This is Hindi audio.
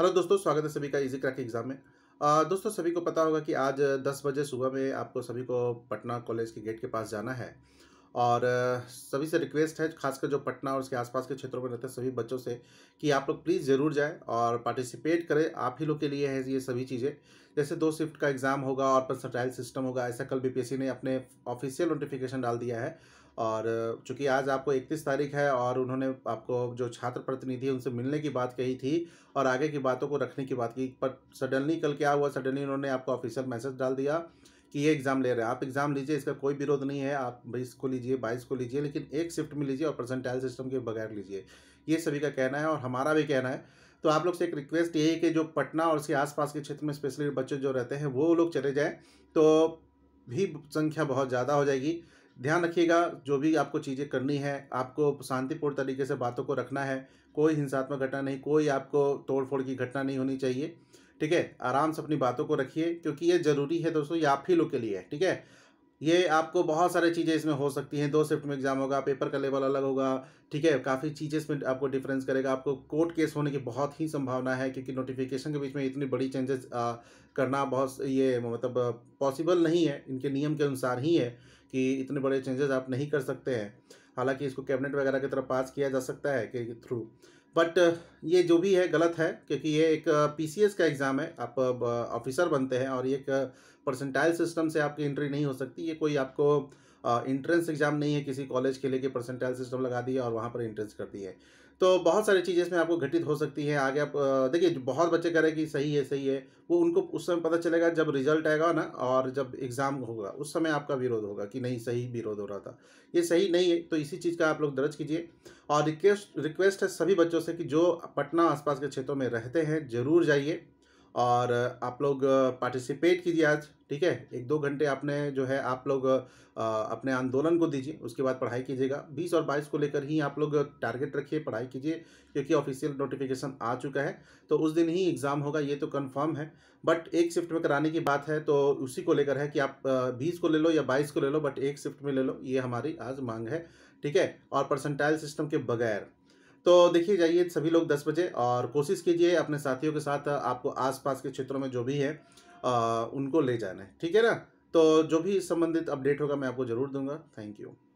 हेलो दोस्तों स्वागत है सभी का इजी क्रैक एग्जाम में आ, दोस्तों सभी को पता होगा कि आज 10 बजे सुबह में आपको सभी को पटना कॉलेज के गेट के पास जाना है और सभी से रिक्वेस्ट है खासकर जो पटना और उसके आसपास के क्षेत्रों में रहते हैं सभी बच्चों से कि आप लोग प्लीज़ ज़रूर जाएं और पार्टिसिपेट करें आप ही लोग के लिए है ये सभी चीज़ें जैसे दो शिफ्ट का एग्ज़ाम होगा और पर्सनटाइल सिस्टम होगा ऐसा कल बीपीएससी ने अपने ऑफिशियल नोटिफिकेशन डाल दिया है और चूँकि आज आपको इकतीस तारीख है और उन्होंने आपको जो छात्र प्रतिनिधि उनसे मिलने की बात कही थी और आगे की बातों को रखने की बात की पर सडनली कल क्या हुआ सडनली उन्होंने आपको ऑफिशियल मैसेज डाल दिया कि ये एग्ज़ाम ले रहे हैं आप एग्ज़ाम लीजिए इसका कोई विरोध नहीं है आप बीस को लीजिए बाईस को लीजिए लेकिन एक शिफ्ट में लीजिए और परसेंटाइल सिस्टम के बगैर लीजिए ये सभी का कहना है और हमारा भी कहना है तो आप लोग से एक रिक्वेस्ट यही है कि जो पटना और उसके आसपास के क्षेत्र में स्पेशली बच्चे जो रहते हैं वो लोग चले जाएँ तो भी संख्या बहुत ज़्यादा हो जाएगी ध्यान रखिएगा जो भी आपको चीज़ें करनी है आपको शांतिपूर्ण तरीके से बातों को रखना है कोई हिंसात्मक घटना नहीं कोई आपको तोड़फोड़ की घटना नहीं होनी चाहिए ठीक है आराम से अपनी बातों को रखिए क्योंकि ये ज़रूरी है दोस्तों ये आप ही लोग के लिए है ठीक है ये आपको बहुत सारे चीज़ें इसमें हो सकती हैं दो शिफ्ट में एग्ज़ाम होगा पेपर का लेवल अलग होगा ठीक है काफ़ी चीज़ें इसमें आपको डिफरेंस करेगा आपको कोर्ट केस होने की बहुत ही संभावना है क्योंकि नोटिफिकेशन के बीच में इतनी बड़ी चेंजेस करना बहुत ये मतलब पॉसिबल नहीं है इनके नियम के अनुसार ही है कि इतने बड़े चेंजेस आप नहीं कर सकते हैं हालांकि इसको कैबिनेट वगैरह की तरफ पास किया जा सकता है के थ्रू बट ये जो भी है गलत है क्योंकि ये एक पीसीएस uh, का एग्ज़ाम है आप ऑफिसर uh, बनते हैं और ये एक परसेंटाइल uh, सिस्टम से आपकी एंट्री नहीं हो सकती ये कोई आपको इंट्रेंस एग्जाम नहीं है किसी कॉलेज के लिए कि परसेंटाइल सिस्टम लगा दिया और वहाँ पर इंट्रेंस कर दिए तो बहुत सारी चीज़ें इसमें आपको घटित हो सकती है आगे आप देखिए बहुत बच्चे कह रहे हैं कि सही है सही है वो उनको उस समय पता चलेगा जब रिजल्ट आएगा ना और जब एग्ज़ाम होगा उस समय आपका विरोध होगा कि नहीं सही विरोध हो रहा था ये सही नहीं है तो इसी चीज़ का आप लोग दर्ज कीजिए और रिक्वेस्ट रिक्वेस्ट है सभी बच्चों से कि जो पटना आसपास के क्षेत्रों में रहते हैं ज़रूर जाइए और आप लोग पार्टिसिपेट कीजिए आज ठीक है एक दो घंटे आपने जो है आप लोग अपने आंदोलन को दीजिए उसके बाद पढ़ाई कीजिएगा बीस और बाईस को लेकर ही आप लोग टारगेट रखिए पढ़ाई कीजिए क्योंकि ऑफिशियल नोटिफिकेशन आ चुका है तो उस दिन ही एग्ज़ाम होगा ये तो कंफर्म है बट एक शिफ्ट में कराने की बात है तो उसी को लेकर है कि आप बीस को ले लो या बाईस को ले लो बट एक शिफ्ट में ले लो ये हमारी आज मांग है ठीक है और परसेंटाइल सिस्टम के बगैर तो देखिए जाइए सभी लोग दस बजे और कोशिश कीजिए अपने साथियों के साथ आपको आसपास के क्षेत्रों में जो भी है आ, उनको ले जाना है ठीक है ना तो जो भी संबंधित अपडेट होगा मैं आपको ज़रूर दूंगा थैंक यू